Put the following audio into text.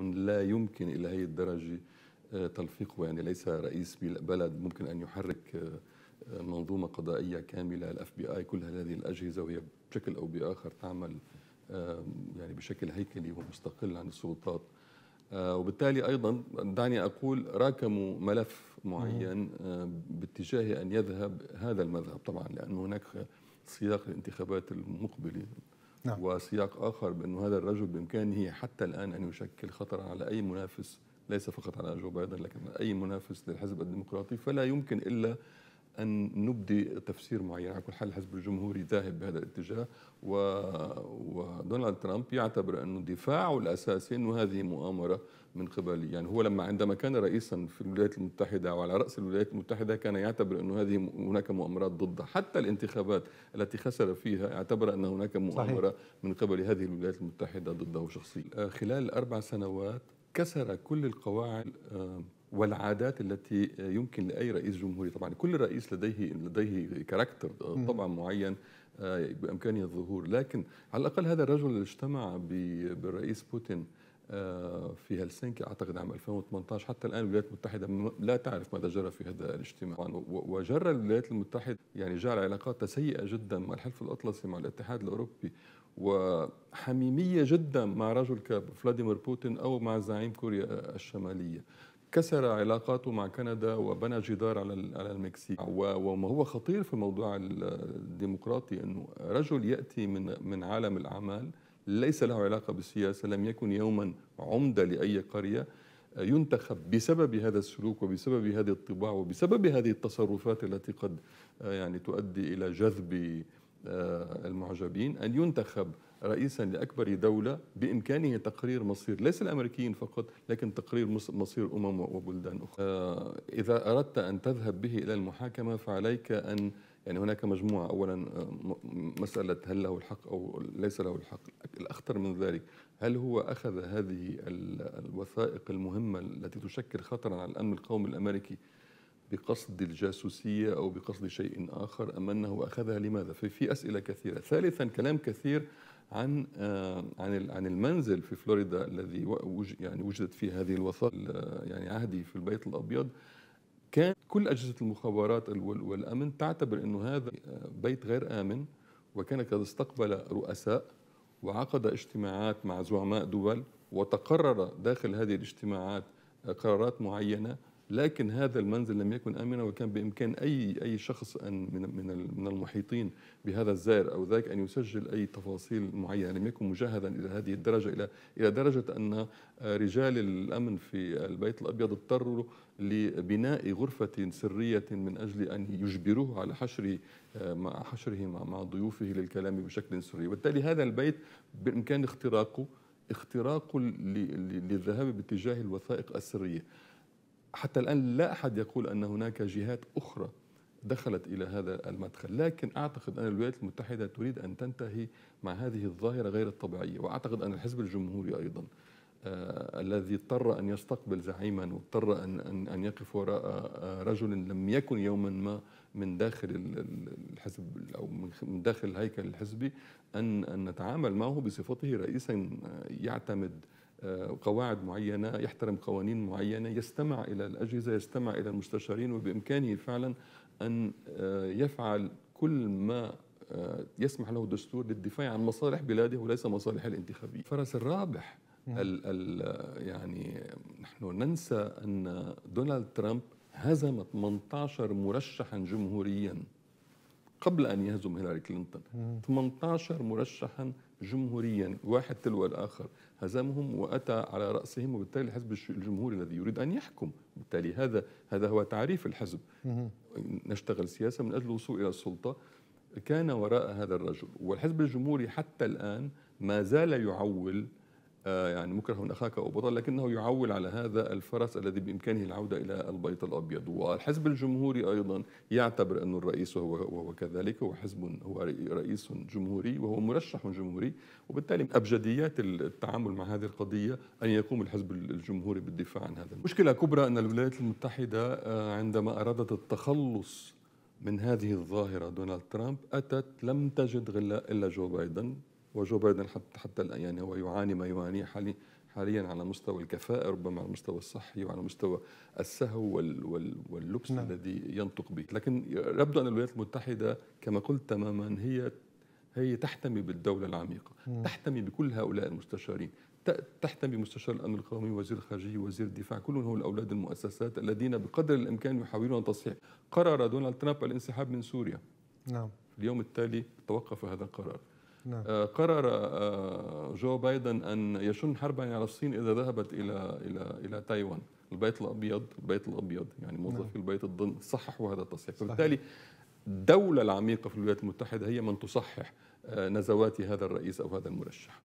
لا يمكن إلى هذه الدرجة آه، تلفيقه يعني ليس رئيس بلد ممكن أن يحرك آه، آه، منظومة قضائية كاملة الاف بي اي كل هذه الأجهزة وهي بشكل أو بآخر تعمل يعني بشكل هيكلي ومستقل عن السلطات وبالتالي أيضا دعني أقول راكموا ملف معين باتجاه أن يذهب هذا المذهب طبعا لانه هناك سياق الانتخابات المقبلة نعم. وسياق آخر بأن هذا الرجل بإمكانه حتى الآن أن يشكل خطرا على أي منافس ليس فقط على جو بايدن لكن أي منافس للحزب الديمقراطي فلا يمكن إلا ان نبدي تفسير معين على كل حال الحزب الجمهوري ذاهب بهذا الاتجاه و... ودونالد ترامب يعتبر انه دفاعه الاساسي انه هذه مؤامره من قبل يعني هو لما عندما كان رئيسا في الولايات المتحده وعلى راس الولايات المتحده كان يعتبر انه هذه هناك مؤامرات ضده حتى الانتخابات التي خسر فيها اعتبر ان هناك مؤامره صحيح. من قبل هذه الولايات المتحده ضده شخصيا آه، خلال اربع سنوات كسر كل القواعد آه، والعادات التي يمكن لاي رئيس جمهوري طبعا كل رئيس لديه لديه كاركتر طبعا معين آه، بامكانه الظهور لكن على الاقل هذا الرجل اللي اجتمع بالرئيس بوتين آه، في هلسنكي اعتقد عام 2018 حتى الان الولايات المتحده لا تعرف ماذا جرى في هذا الاجتماع وجرى الولايات المتحده يعني جعل علاقاتها سيئه جدا مع الحلف الاطلسي مع الاتحاد الاوروبي وحميميه جدا مع رجل كفلاديمير بوتين او مع زعيم كوريا الشماليه كسر علاقاته مع كندا وبنى جدار على على المكسيك وما هو خطير في الموضوع الديمقراطي انه رجل ياتي من من عالم الاعمال ليس له علاقه بالسياسه لم يكن يوما عمده لاي قريه ينتخب بسبب هذا السلوك وبسبب هذه الطباع وبسبب هذه التصرفات التي قد آه، يعني تؤدي الى جذب آه، المعجبين أن ينتخب رئيسا لأكبر دولة بإمكانه تقرير مصير ليس الأمريكيين فقط لكن تقرير مصير أمم وبلدان أخرى آه، إذا أردت أن تذهب به إلى المحاكمة فعليك أن يعني هناك مجموعة أولا آه، مسألة هل له الحق أو ليس له الحق الأخطر من ذلك هل هو أخذ هذه الوثائق المهمة التي تشكل خطرا على الأمن القومي الأمريكي بقصد الجاسوسية أو بقصد شيء آخر أم أنه أخذها لماذا؟ في, في أسئلة كثيرة ثالثا كلام كثير عن آه، عن عن المنزل في فلوريدا الذي يعني وجدت فيه هذه الوثائق يعني عهدي في البيت الابيض كان كل اجهزه المخابرات والامن تعتبر انه هذا آه، بيت غير امن وكان قد استقبل رؤساء وعقد اجتماعات مع زعماء دول وتقرر داخل هذه الاجتماعات آه، قرارات معينه لكن هذا المنزل لم يكن امنا وكان بامكان اي اي شخص ان من من من المحيطين بهذا الزائر او ذاك ان يسجل اي تفاصيل معينه لم يكن مجهزا الى هذه الدرجه الى الى درجه ان آه، رجال الامن في البيت الابيض اضطروا لبناء غرفة سرية من أجل أن يجبروه على حشر آه، مع حشره مع ضيوفه للكلام بشكل سري وبالتالي هذا البيت بإمكان اختراقه اختراقه للذهاب باتجاه الوثائق السرية حتى الآن لا أحد يقول أن هناك جهات أخرى دخلت إلى هذا المدخل لكن أعتقد أن الولايات المتحدة تريد أن تنتهي مع هذه الظاهرة غير الطبيعية وأعتقد أن الحزب الجمهوري أيضا آه الذي اضطر أن يستقبل زعيما واضطر أن, أن, أن يقف وراء آه، رجل لم يكن يوما ما من داخل الحزب أو من داخل الهيكل الحزبي أن, أن نتعامل معه بصفته رئيسا آه، يعتمد آه قواعد معينة يحترم قوانين معينة يستمع إلى الأجهزة يستمع إلى المستشارين وبإمكانه فعلا أن آه، يفعل كل ما آه، يسمح له الدستور للدفاع عن مصالح بلاده وليس مصالح الانتخابية فرس الرابح ال ال يعني نحن ننسى أن دونالد ترامب هزم 18 مرشحا جمهوريا قبل أن يهزم هيلاري كلينتون 18 مرشحا جمهوريا واحد تلو الآخر هزمهم وأتى على رأسهم وبالتالي الحزب الجمهوري الذي يريد أن يحكم بالتالي هذا هذا هو تعريف الحزب نشتغل سياسة من أجل الوصول إلى السلطة كان وراء هذا الرجل والحزب الجمهوري حتى الآن ما زال يعول آه، يعني مكره أخاك أو بطل لكنه يعول على هذا الفرس الذي بإمكانه العودة إلى البيت الأبيض والحزب الجمهوري أيضا يعتبر أن الرئيس وهو, وهو كذلك هو حزب هو رئيس جمهوري وهو مرشح جمهوري وبالتالي أبجديات التعامل مع هذه القضية أن يقوم الحزب الجمهوري بالدفاع عن هذا مشكلة كبرى أن الولايات المتحدة آه، عندما أرادت التخلص من هذه الظاهرة دونالد ترامب أتت لم تجد غلا إلا جو بايدن وجو بايدن حتى حتى الان يعني هو يعاني ما يعانيه حاليا حاليا على مستوى الكفاءة ربما على المستوى الصحي وعلى مستوى السهو وال وال واللبس نعم. الذي ينطق به لكن يبدو أن الولايات المتحدة كما قلت تماما هي هي تحتمي بالدولة العميقة مم. تحتمي بكل هؤلاء المستشارين تحتمي مستشار الامن القومي وزير الخارجيه وزير الدفاع كلهم هم الاولاد المؤسسات الذين بقدر الامكان يحاولون تصحيح قرر دونالد ترامب الانسحاب من سوريا نعم في اليوم التالي توقف هذا القرار نعم. آه، قرر آه، جو بايدن أن يشن حربا على الصين إذا ذهبت إلى إلى إلى تايوان البيت الأبيض البيت الأبيض يعني موظفي نعم. البيت الضن صححوا هذا التصحيح فبالتالي الدولة العميقة في الولايات المتحدة هي من تصحح آه، نزوات هذا الرئيس أو هذا المرشح